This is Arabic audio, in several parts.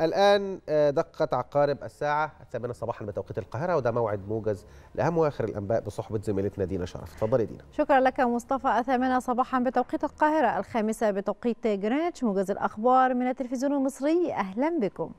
الآن آه، دقت عقارب الساعة الثامنة صباحا بتوقيت القاهرة وده موعد موجز لأهم وآخر الأنباء بصحبة زميلتنا دينا شرف تفضلي دينا شكرا لك مصطفى الثامنة صباحا بتوقيت القاهرة الخامسة بتوقيت جرينتش موجز الأخبار من التلفزيون المصري أهلا بكم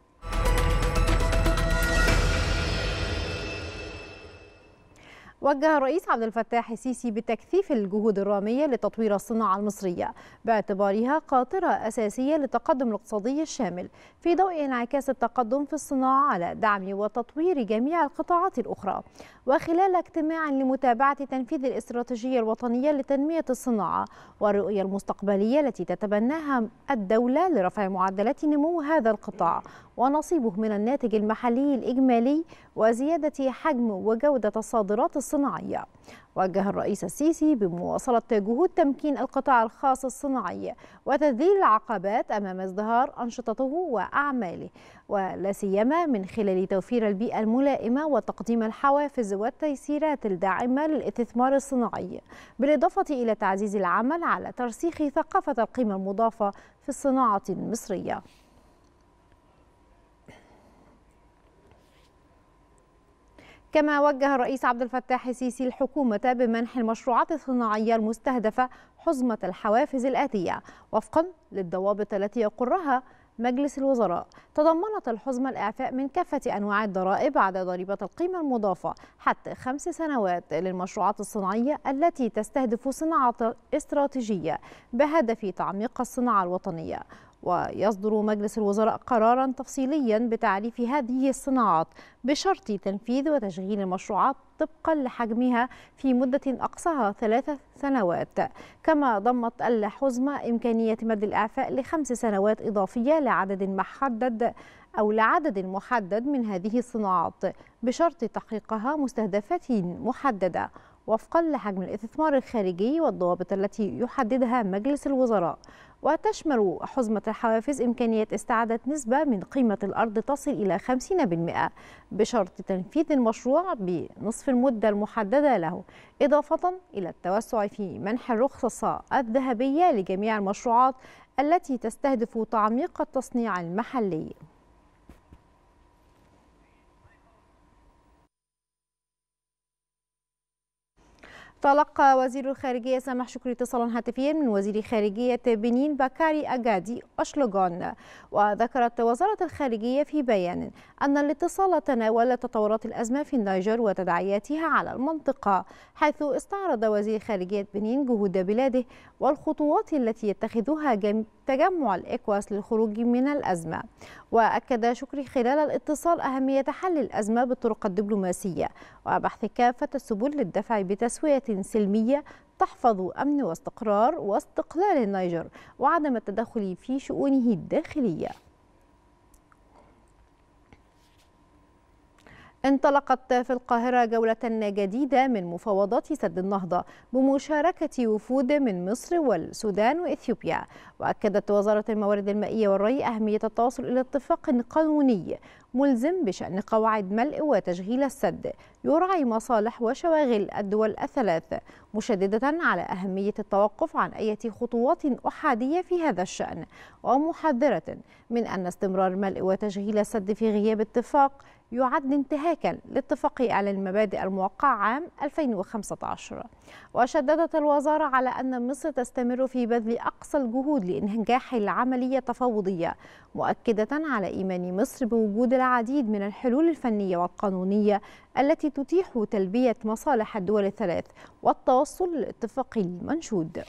وجه الرئيس عبد الفتاح السيسي بتكثيف الجهود الرامية لتطوير الصناعة المصرية باعتبارها قاطرة أساسية للتقدم الاقتصادي الشامل في ضوء انعكاس التقدم في الصناعة على دعم وتطوير جميع القطاعات الأخرى وخلال اجتماع لمتابعة تنفيذ الاستراتيجية الوطنية لتنمية الصناعة والرؤية المستقبلية التي تتبناها الدولة لرفع معدلات نمو هذا القطاع ونصيبه من الناتج المحلي الإجمالي وزيادة حجم وجودة الصادرات الصناعية وجه الرئيس السيسي بمواصلة جهود تمكين القطاع الخاص الصناعي وتذليل العقبات أمام ازدهار أنشطته وأعماله ولا سيما من خلال توفير البيئة الملائمة وتقديم الحوافز والتيسيرات الداعمة للاستثمار الصناعي بالإضافة إلى تعزيز العمل على ترسيخ ثقافة القيمة المضافة في الصناعة المصرية كما وجه الرئيس عبد الفتاح السيسي الحكومة بمنح المشروعات الصناعية المستهدفة حزمة الحوافز الآتية وفقا للضوابط التي يقرها مجلس الوزراء تضمنت الحزمة الإعفاء من كافة أنواع الضرائب على ضريبة القيمة المضافة حتى خمس سنوات للمشروعات الصناعية التي تستهدف صناعة استراتيجية بهدف تعميق الصناعة الوطنية ويصدر مجلس الوزراء قرارا تفصيليا بتعريف هذه الصناعات بشرط تنفيذ وتشغيل المشروعات طبقا لحجمها في مدة أقصاها ثلاث سنوات كما ضمت الحزمة إمكانية مد الإعفاء لخمس سنوات إضافية لعدد محدد أو لعدد محدد من هذه الصناعات بشرط تحقيقها مستهدفات محددة وفقا لحجم الاستثمار الخارجي والضوابط التي يحددها مجلس الوزراء وتشمل حزمة الحوافز إمكانية استعادة نسبة من قيمة الأرض تصل إلى 50% بشرط تنفيذ المشروع بنصف المدة المحددة له إضافة إلى التوسع في منح الرخصة الذهبية لجميع المشروعات التي تستهدف تعميق التصنيع المحلي تلقى وزير الخارجية سامح شكري اتصالا هاتفيا من وزير خارجية بنين باكاري أجادي أشلوغون وذكرت وزارة الخارجية في بيان أن الاتصال تناول تطورات الأزمة في النيجر وتداعياتها على المنطقة حيث استعرض وزير خارجية بنين جهود بلاده والخطوات التي يتخذها تجمع الإكواس للخروج من الأزمة وأكد شكري خلال الاتصال أهمية حل الأزمة بالطرق الدبلوماسية وبحث كافة السبل للدفع بتسوية سلمية تحفظ أمن واستقرار واستقلال النيجر وعدم التدخل في شؤونه الداخلية انطلقت في القاهرة جولة جديدة من مفاوضات سد النهضة بمشاركة وفود من مصر والسودان وإثيوبيا وأكدت وزارة الموارد المائية والري أهمية التوصل إلى اتفاق قانوني ملزم بشأن قواعد ملء وتشغيل السد يراعي مصالح وشواغل الدول الثلاث مشددة على أهمية التوقف عن أي خطوات أحادية في هذا الشأن ومحذرة من أن استمرار ملء وتشغيل السد في غياب اتفاق يعد انتهاكا لاتفاق على المبادئ الموقع عام 2015 وشددت الوزارة على أن مصر تستمر في بذل أقصى الجهود لإنجاح العملية التفاوضية مؤكدة على إيمان مصر بوجود العديد من الحلول الفنية والقانونية التي تتيح تلبية مصالح الدول الثلاث والتوصل للاتفاق المنشود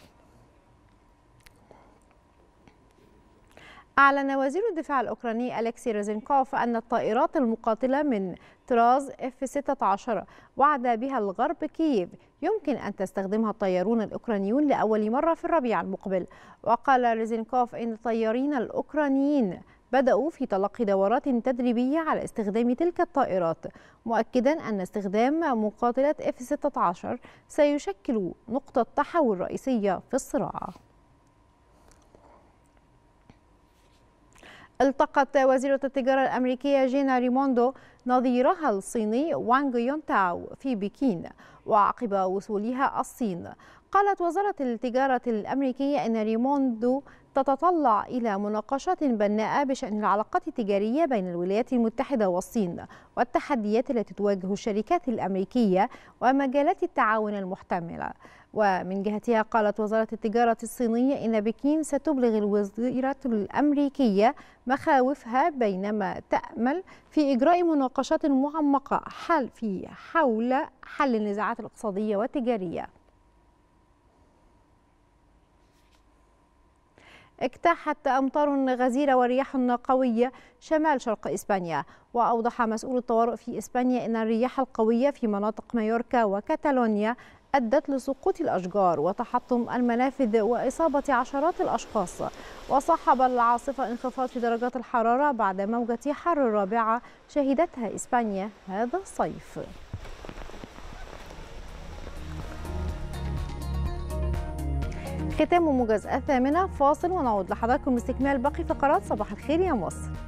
أعلن وزير الدفاع الأوكراني أليكسي ريزينكوف أن الطائرات المقاتلة من طراز F-16 وعد بها الغرب كييف يمكن أن تستخدمها الطيارون الأوكرانيون لأول مرة في الربيع المقبل وقال ريزينكوف إن الطيارين الأوكرانيين بدأوا في تلقي دورات تدريبية على استخدام تلك الطائرات مؤكدا أن استخدام مقاتلة F-16 سيشكل نقطة تحول رئيسية في الصراع التقت وزيرة التجارة الأمريكية جينا ريموندو نظيرها الصيني وانغ يونتاو في بكين وعقب وصولها الصين قالت وزارة التجارة الأمريكية أن ريموندو تتطلع إلى مناقشات بناءة بشأن العلاقات التجارية بين الولايات المتحدة والصين والتحديات التي تواجه الشركات الأمريكية ومجالات التعاون المحتملة ومن جهتها قالت وزارة التجارة الصينية إن بكين ستبلغ الوزيرة الأمريكية مخاوفها بينما تأمل في إجراء مناقشات مناقشات معمقة حل في حول حل النزاعات الاقتصادية والتجارية اجتاحت أمطار غزيرة ورياح قوية شمال شرق إسبانيا وأوضح مسؤول الطوارئ في إسبانيا أن الرياح القوية في مناطق مايوركا وكاتالونيا أدت لسقوط الأشجار وتحطم المنافذ وإصابة عشرات الأشخاص وصاحب العاصفة انخفاض في درجات الحرارة بعد موجة حر رابعة شهدتها إسبانيا هذا الصيف ختام موجز الثامنة فاصل ونعود لحضراتكم باستكمال باقي فقرات صباح الخير يا مصر